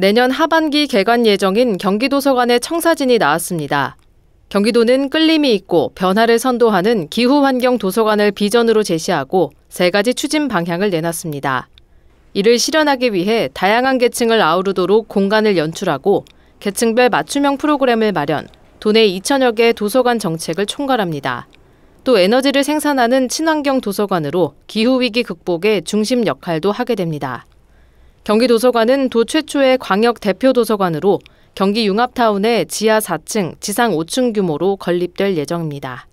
내년 하반기 개관 예정인 경기도서관의 청사진이 나왔습니다. 경기도는 끌림이 있고 변화를 선도하는 기후환경 도서관을 비전으로 제시하고 세 가지 추진 방향을 내놨습니다. 이를 실현하기 위해 다양한 계층을 아우르도록 공간을 연출하고 계층별 맞춤형 프로그램을 마련, 도내 2천여 개 도서관 정책을 총괄합니다. 또 에너지를 생산하는 친환경 도서관으로 기후위기 극복의 중심 역할도 하게 됩니다. 경기도서관은 도 최초의 광역 대표 도서관으로 경기 융합타운의 지하 4층, 지상 5층 규모로 건립될 예정입니다.